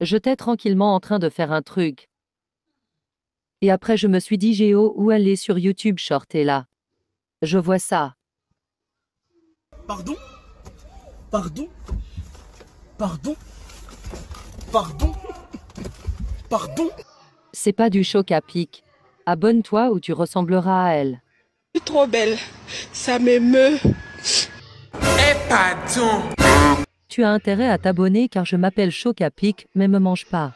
Je t'ai tranquillement en train de faire un truc. Et après je me suis dit Géo, où elle est sur YouTube Short et là. Je vois ça. Pardon Pardon Pardon Pardon Pardon C'est pas du choc à pic. Abonne-toi ou tu ressembleras à elle. Trop belle. Ça m'émeut. Eh pardon tu as intérêt à t'abonner car je m'appelle pic mais me mange pas.